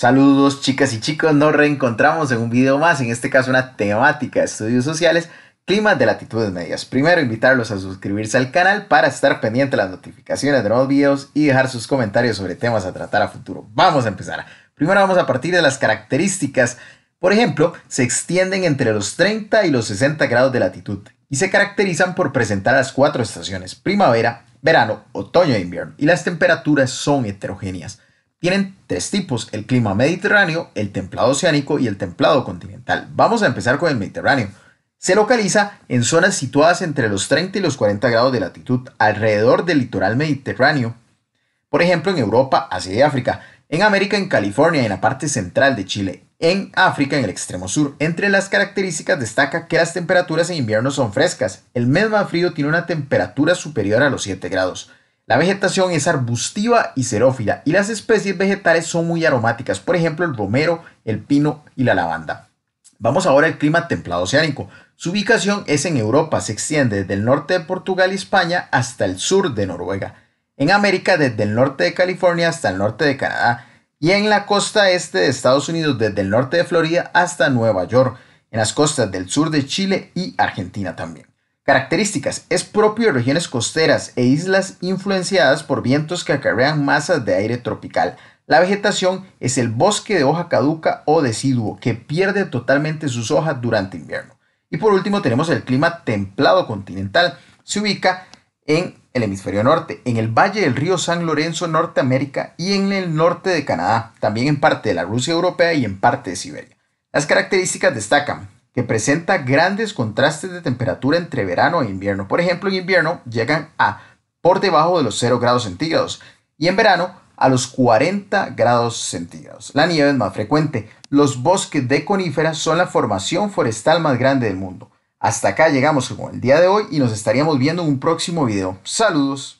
Saludos chicas y chicos, nos reencontramos en un video más, en este caso una temática de estudios sociales, Clima de latitudes medias. Primero invitarlos a suscribirse al canal para estar pendiente de las notificaciones de nuevos videos y dejar sus comentarios sobre temas a tratar a futuro. Vamos a empezar. Primero vamos a partir de las características. Por ejemplo, se extienden entre los 30 y los 60 grados de latitud y se caracterizan por presentar las cuatro estaciones, primavera, verano, otoño e invierno, y las temperaturas son heterogéneas tienen tres tipos, el clima mediterráneo, el templado oceánico y el templado continental. Vamos a empezar con el mediterráneo. Se localiza en zonas situadas entre los 30 y los 40 grados de latitud alrededor del litoral mediterráneo. Por ejemplo, en Europa, Asia y África. En América, en California, en la parte central de Chile. En África, en el extremo sur. Entre las características destaca que las temperaturas en invierno son frescas. El mes más frío tiene una temperatura superior a los 7 grados. La vegetación es arbustiva y xerófila y las especies vegetales son muy aromáticas, por ejemplo el romero, el pino y la lavanda. Vamos ahora al clima templado oceánico. Su ubicación es en Europa, se extiende desde el norte de Portugal y España hasta el sur de Noruega. En América desde el norte de California hasta el norte de Canadá y en la costa este de Estados Unidos desde el norte de Florida hasta Nueva York, en las costas del sur de Chile y Argentina también. Características. Es propio de regiones costeras e islas influenciadas por vientos que acarrean masas de aire tropical. La vegetación es el bosque de hoja caduca o deciduo que pierde totalmente sus hojas durante invierno. Y por último tenemos el clima templado continental. Se ubica en el hemisferio norte, en el valle del río San Lorenzo, Norteamérica y en el norte de Canadá, también en parte de la Rusia europea y en parte de Siberia. Las características destacan que presenta grandes contrastes de temperatura entre verano e invierno. Por ejemplo, en invierno llegan a por debajo de los 0 grados centígrados y en verano a los 40 grados centígrados. La nieve es más frecuente. Los bosques de coníferas son la formación forestal más grande del mundo. Hasta acá llegamos con el día de hoy y nos estaríamos viendo en un próximo video. Saludos.